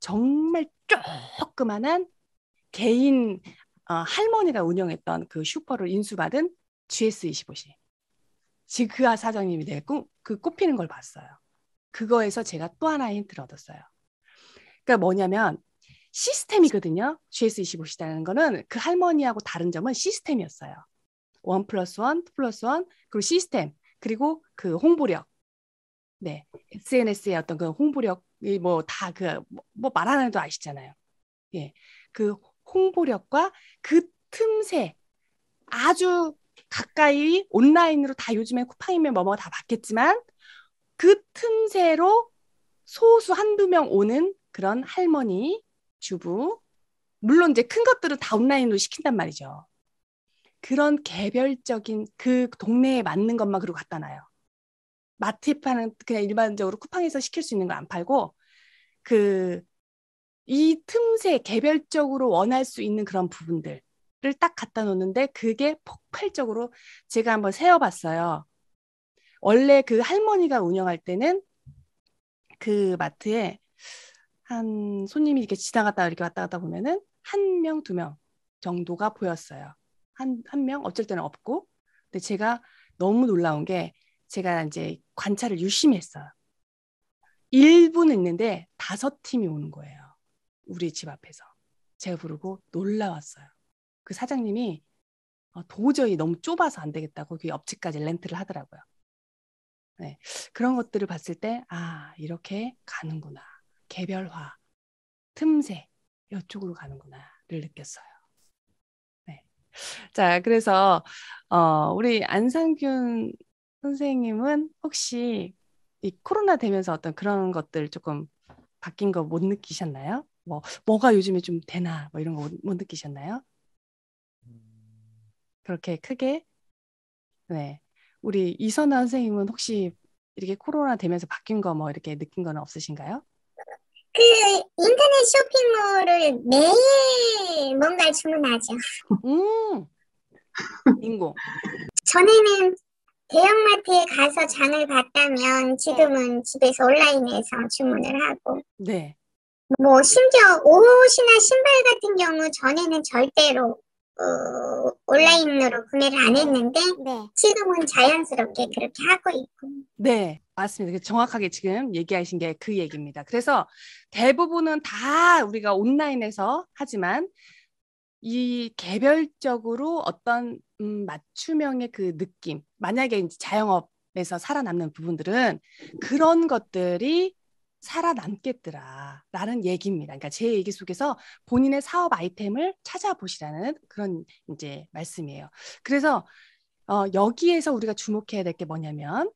정말 조그만한 개인 어, 할머니가 운영했던 그 슈퍼를 인수받은 GS25시. 지그아 사장님이 되고 그 꼽히는 걸 봤어요. 그거에서 제가 또 하나의 힌트를 얻었어요. 그러니까 뭐냐면 시스템이거든요. GS25시라는 거는 그 할머니하고 다른 점은 시스템이었어요. 원 플러스 원 플러스 원 그리고 시스템 그리고 그 홍보력 네, SNS의 어떤 그 홍보력이 뭐 다 그뭐 그 뭐, 뭐 말하는 해도 아시잖아요. 예, 그 홍보력과 그 틈새 아주 가까이 온라인으로 다 요즘에 쿠팡이면 뭐뭐 다봤겠지만그 틈새로 소수 한두 명 오는 그런 할머니, 주부, 물론 이제 큰 것들은 다 온라인으로 시킨단 말이죠. 그런 개별적인 그 동네에 맞는 것만 그리고 갖다 놔요. 마트에 파는 그냥 일반적으로 쿠팡에서 시킬 수 있는 거 안 팔고 그 이 틈새 개별적으로 원할 수 있는 그런 부분들을 딱 갖다 놓는데 그게 폭발적으로 제가 한번 세어봤어요. 원래 그 할머니가 운영할 때는 그 마트에 한 손님이 이렇게 지나갔다 이렇게 왔다 갔다 보면은 한 명, 두 명 정도가 보였어요. 한, 한 명? 어쩔 때는 없고. 근데 제가 너무 놀라운 게 제가 이제 관찰을 유심히 했어요. 1분 있는데 다섯 팀이 오는 거예요. 우리 집 앞에서. 제가 부르고 놀라웠어요. 그 사장님이 어, 도저히 너무 좁아서 안 되겠다고 그 옆집까지 렌트를 하더라고요. 네. 그런 것들을 봤을 때, 아, 이렇게 가는구나. 개별화, 틈새, 이쪽으로 가는구나를 느꼈어요. 네. 자, 그래서, 어, 우리 안상균 선생님은 혹시 이 코로나 되면서 어떤 그런 것들 조금 바뀐 거 못 느끼셨나요? 뭐 뭐가 요즘에 좀 되나 뭐 이런 거 못 느끼셨나요? 그렇게 크게 네 우리 이선아 선생님은 혹시 이렇게 코로나 되면서 바뀐 거 뭐 이렇게 느낀 거는 없으신가요? 그 인터넷 쇼핑몰을 매일 뭔가 주문하죠. 음 인공. 전에는 대형마트에 가서 장을 봤다면 네. 지금은 집에서 온라인에서 주문을 하고. 네. 뭐 심지어 옷이나 신발 같은 경우 전에는 절대로 어, 온라인으로 구매를 안 했는데 네. 지금은 자연스럽게 그렇게 하고 있고. 네. 맞습니다. 그 정확하게 지금 얘기하신 게 그 얘기입니다. 그래서 대부분은 다 우리가 온라인에서 하지만 이 개별적으로 어떤 음, 맞춤형의 그 느낌, 만약에 이제 자영업에서 살아남는 부분들은 그런 것들이 살아남겠더라라는 얘기입니다. 그러니까 제 얘기 속에서 본인의 사업 아이템을 찾아보시라는 그런 이제 말씀이에요. 그래서 어, 여기에서 우리가 주목해야 될 게 뭐냐면